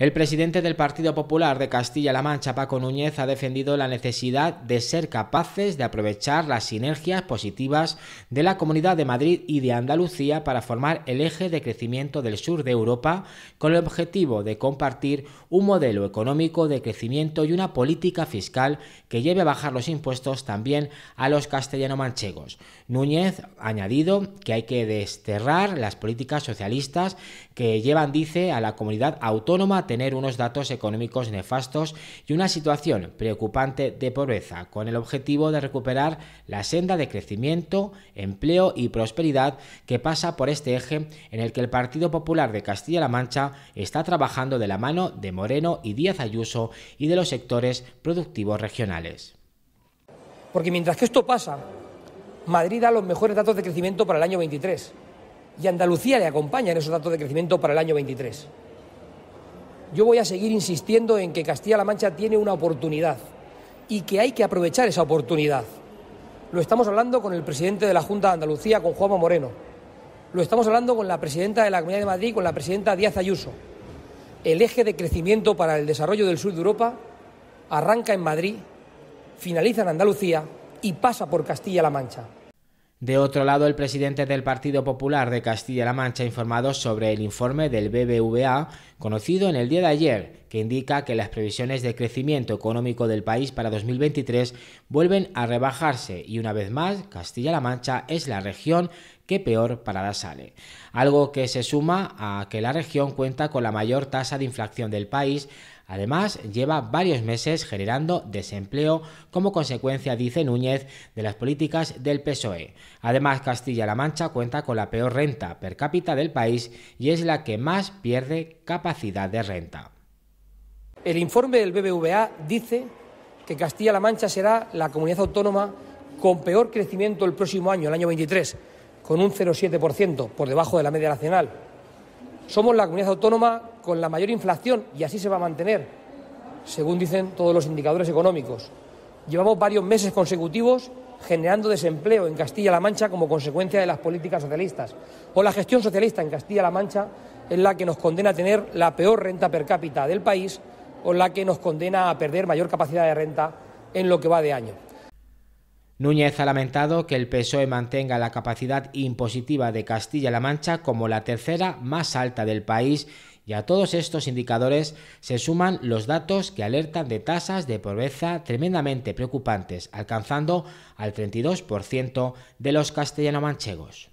El presidente del Partido Popular de Castilla-La Mancha, Paco Núñez, ha defendido la necesidad de ser capaces de aprovechar las sinergias positivas de la Comunidad de Madrid y de Andalucía para formar el eje de crecimiento del sur de Europa con el objetivo de compartir un modelo económico de crecimiento y una política fiscal que lleve a bajar los impuestos también a los castellano-manchegos. Núñez ha añadido que hay que desterrar las políticas socialistas que llevan, dice, a la comunidad autónoma tener unos datos económicos nefastos y una situación preocupante de pobreza, con el objetivo de recuperar la senda de crecimiento, empleo y prosperidad que pasa por este eje en el que el Partido Popular de Castilla-La Mancha está trabajando de la mano de Moreno y Díaz Ayuso y de los sectores productivos regionales. Porque mientras que esto pasa, Madrid da los mejores datos de crecimiento para el año 23 y Andalucía le acompaña en esos datos de crecimiento para el año 23 yo voy a seguir insistiendo en que Castilla-La Mancha tiene una oportunidad y que hay que aprovechar esa oportunidad. Lo estamos hablando con el presidente de la Junta de Andalucía, con Juanma Moreno. Lo estamos hablando con la presidenta de la Comunidad de Madrid, con la presidenta Díaz Ayuso. El eje de crecimiento para el desarrollo del sur de Europa arranca en Madrid, finaliza en Andalucía y pasa por Castilla-La Mancha. De otro lado, el presidente del Partido Popular de Castilla-La Mancha ha informado sobre el informe del BBVA, conocido en el día de ayer, que indica que las previsiones de crecimiento económico del país para 2023 vuelven a rebajarse y una vez más, Castilla-La Mancha es la región que peor parada sale. Algo que se suma a que la región cuenta con la mayor tasa de inflación del país, Además, lleva varios meses generando desempleo como consecuencia, dice Núñez, de las políticas del PSOE. Además, Castilla-La Mancha cuenta con la peor renta per cápita del país y es la que más pierde capacidad de renta. El informe del BBVA dice que Castilla-La Mancha será la comunidad autónoma con peor crecimiento el próximo año, el año 23, con un 0,7% por debajo de la media nacional. Somos la comunidad autónoma con la mayor inflación y así se va a mantener, según dicen todos los indicadores económicos. Llevamos varios meses consecutivos generando desempleo en Castilla-La Mancha como consecuencia de las políticas socialistas. O la gestión socialista en Castilla-La Mancha es la que nos condena a tener la peor renta per cápita del país o la que nos condena a perder mayor capacidad de renta en lo que va de año. Núñez ha lamentado que el PSOE mantenga la capacidad impositiva de Castilla-La Mancha como la tercera más alta del país y a todos estos indicadores se suman los datos que alertan de tasas de pobreza tremendamente preocupantes, alcanzando al 32% de los castellano-manchegos.